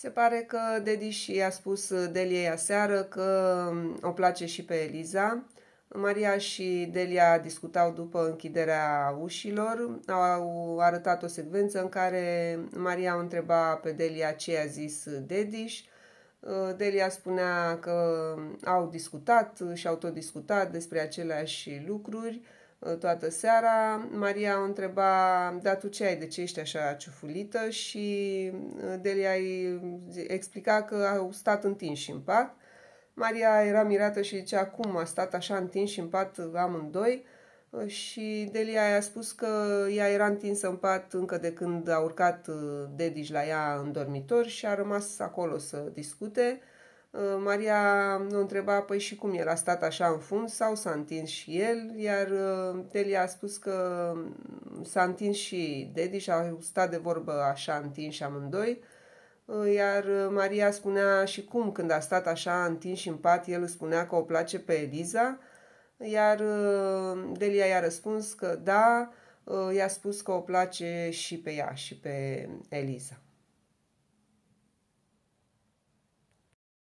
Se pare că Dedi i-a spus uh, Delia aseară că um, o place și pe Eliza. Maria și Delia discutau după închiderea ușilor, au arătat o secvență în care Maria o întreba pe Delia ce a zis uh, Dediș. Uh, Delia spunea că um, au discutat și au tot discutat despre aceleași lucruri. Uh, toată seara. Maria o întreba, da, tu ce ai, de ce ești așa ciufulită? Și uh, Delia îi explica că au stat întinși în pat. Maria era mirată și zicea, cum a stat așa întinși în pat amândoi? Uh, și Delia i-a spus că ea era întinsă în pat încă de când a urcat Dedici la ea în dormitor și a rămas acolo să discute. Uh, Maria nu întreba, păi și cum el a stat așa în fund sau s-a întins și el, iar Delia uh, a spus că mm, s-a întins și Dedi și au stat de vorbă așa și amândoi, uh, iar Maria spunea și cum când a stat așa întins în pat, el spunea că o place pe Eliza, iar Delia i-a răspuns că da, i-a spus că o place și pe ea și pe Eliza.